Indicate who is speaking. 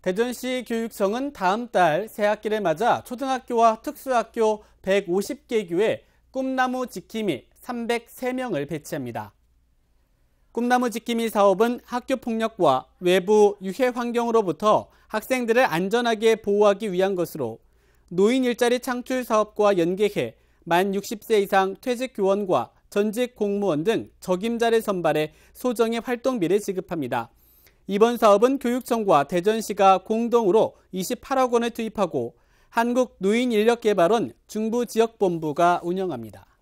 Speaker 1: 대전시 교육청은 다음 달 새학기를 맞아 초등학교와 특수학교 150개 교에 꿈나무 지킴이 303명을 배치합니다. 꿈나무 지킴이 사업은 학교 폭력과 외부 유해 환경으로부터 학생들을 안전하게 보호하기 위한 것으로 노인 일자리 창출 사업과 연계해 만 60세 이상 퇴직 교원과 전직 공무원 등 적임자를 선발해 소정의 활동비를 지급합니다. 이번 사업은 교육청과 대전시가 공동으로 28억 원을 투입하고 한국노인인력개발원 중부지역본부가 운영합니다.